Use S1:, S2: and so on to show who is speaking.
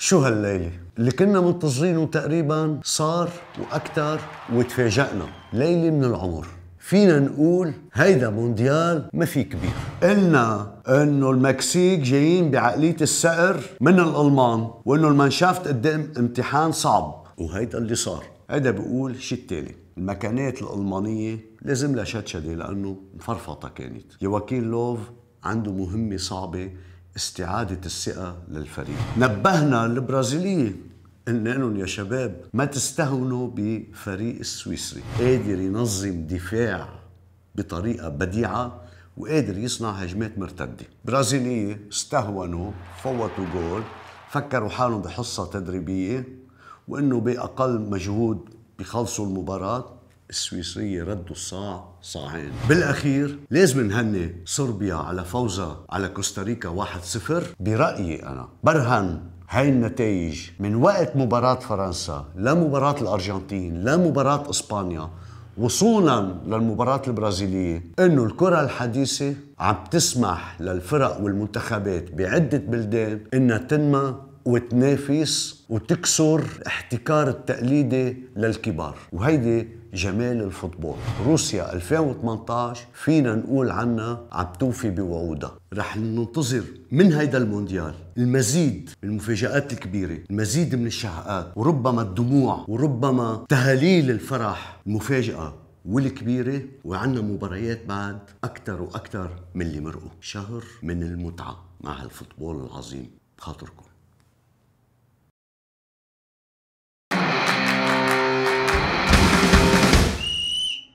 S1: شو هالليلة؟ اللي كنا منتظرينه تقريبا صار وأكثر وتفاجأنا ليلة من العمر فينا نقول هيدا مونديال ما في كبير قلنا انه المكسيك جايين بعقلية السقر من الالمان وانه المنشافت قدام امتحان صعب وهيدا اللي صار هيدا بقول شيء التالي المكانات الألمانية لازم لها شدشدة لأنه مفرفطة كانت يواكين لوف عنده مهمة صعبة استعادة الثقة للفريق نبهنا البرازيلية انهم يا شباب ما تستهونوا بفريق السويسري قادر ينظم دفاع بطريقة بديعة وقادر يصنع هجمات مرتدة برازيلية استهونوا فوتوا جول فكروا حالهم بحصة تدريبية وانه بأقل مجهود بيخلصوا المباراة السويسرية ردوا الصاع صاعين بالأخير لازم نهني صربيا على فوزها على كوستاريكا 1-0 برأيي أنا برهن هاي النتائج من وقت مباراة فرنسا لمباراة الأرجنتين لمباراة إسبانيا وصولا للمباراة البرازيلية انه الكرة الحديثة عم تسمح للفرق والمنتخبات بعدة بلدان انها تنمى وتنافس وتكسر احتكار التقليدي للكبار وهيدي جمال الفوتبول روسيا 2018 فينا نقول عنها عم توفي بوعودها رح ننتظر من هيدا المونديال المزيد من المفاجآت الكبيرة المزيد من الشهقات وربما الدموع وربما تهاليل الفرح المفاجأة والكبيرة وعندنا مباريات بعد أكثر وأكثر من اللي مرقوا شهر من المتعة مع هالفوتبول العظيم بخاطركم